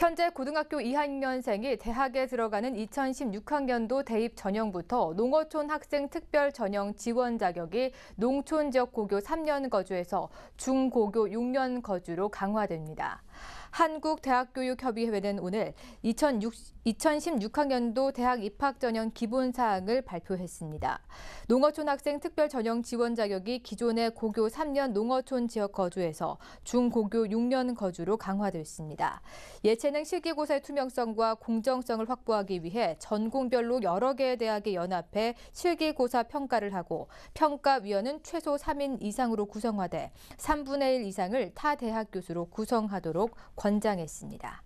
현재 고등학교 2학년생이 대학에 들어가는 2016학년도 대입 전형부터 농어촌 학생 특별 전형 지원 자격이 농촌 지역 고교 3년 거주에서 중고교 6년 거주로 강화됩니다. 한국대학교육협의회는 오늘 2006, 2016학년도 대학 입학 전형 기본 사항을 발표했습니다. 농어촌 학생 특별 전형 지원 자격이 기존의 고교 3년 농어촌 지역 거주에서 중고교 6년 거주로 강화됐습니다. 예체능 실기고사의 투명성과 공정성을 확보하기 위해 전공별로 여러 개의 대학이 연합해 실기고사 평가를 하고 평가위원은 최소 3인 이상으로 구성화돼 3분의 1 이상을 타 대학 교수로 구성하도록 권장했습니다.